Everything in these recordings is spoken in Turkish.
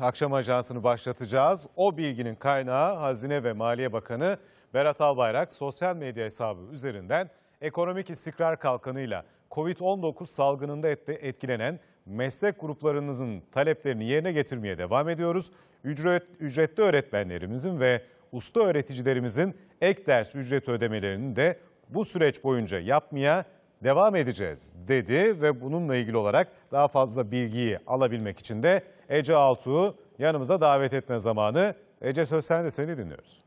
Akşam ajansını başlatacağız. O bilginin kaynağı Hazine ve Maliye Bakanı Berat Albayrak sosyal medya hesabı üzerinden ekonomik istikrar kalkanıyla Covid-19 salgınında etkilenen meslek gruplarınızın taleplerini yerine getirmeye devam ediyoruz. Ücret, ücretli öğretmenlerimizin ve usta öğreticilerimizin ek ders ücret ödemelerini de bu süreç boyunca yapmaya devam edeceğiz dedi ve bununla ilgili olarak daha fazla bilgiyi alabilmek için de Ece Altuğ'u yanımıza davet etme zamanı. Ece söz sende seni dinliyoruz.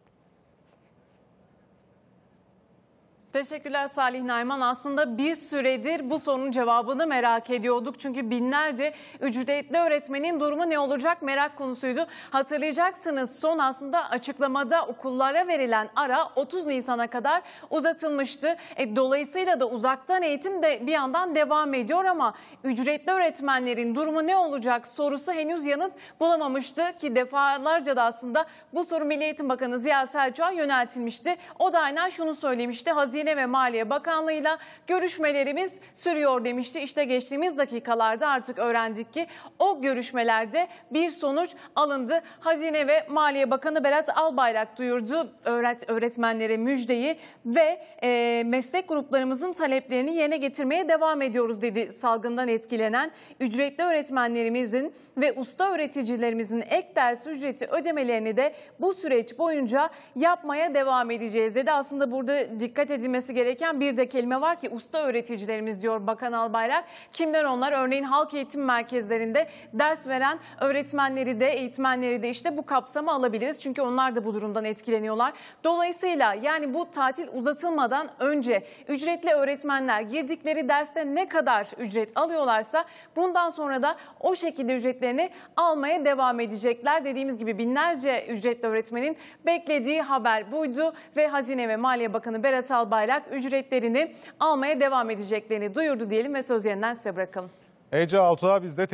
Teşekkürler Salih Nayman. Aslında bir süredir bu sorunun cevabını merak ediyorduk. Çünkü binlerce ücretli öğretmenin durumu ne olacak merak konusuydu. Hatırlayacaksınız son aslında açıklamada okullara verilen ara 30 Nisan'a kadar uzatılmıştı. E, dolayısıyla da uzaktan eğitim de bir yandan devam ediyor ama ücretli öğretmenlerin durumu ne olacak sorusu henüz yanıt bulamamıştı ki defalarca da aslında bu soru Milli Eğitim Bakanı Ziya Selçuk'a yöneltilmişti. O da aynen şunu söylemişti. Hazine Hazine ve Maliye Bakanlığı'yla görüşmelerimiz sürüyor demişti. İşte geçtiğimiz dakikalarda artık öğrendik ki o görüşmelerde bir sonuç alındı. Hazine ve Maliye Bakanı Berat Albayrak duyurdu öğret öğretmenlere müjdeyi ve e, meslek gruplarımızın taleplerini yerine getirmeye devam ediyoruz dedi salgından etkilenen ücretli öğretmenlerimizin ve usta öğreticilerimizin ek ders ücreti ödemelerini de bu süreç boyunca yapmaya devam edeceğiz dedi. Aslında burada dikkat edin edilmesi gereken bir de kelime var ki usta öğreticilerimiz diyor Bakan Albayrak. Kimler onlar? Örneğin halk eğitim merkezlerinde ders veren öğretmenleri de eğitmenleri de işte bu kapsama alabiliriz. Çünkü onlar da bu durumdan etkileniyorlar. Dolayısıyla yani bu tatil uzatılmadan önce ücretli öğretmenler girdikleri derste ne kadar ücret alıyorlarsa bundan sonra da o şekilde ücretlerini almaya devam edecekler. Dediğimiz gibi binlerce ücretli öğretmenin beklediği haber buydu ve Hazine ve Maliye Bakanı Berat Albayrak bayrak ücretlerini almaya devam edeceklerini duyurdu diyelim ve söz yeniden size bırakalım. Ece Altuğ'a biz de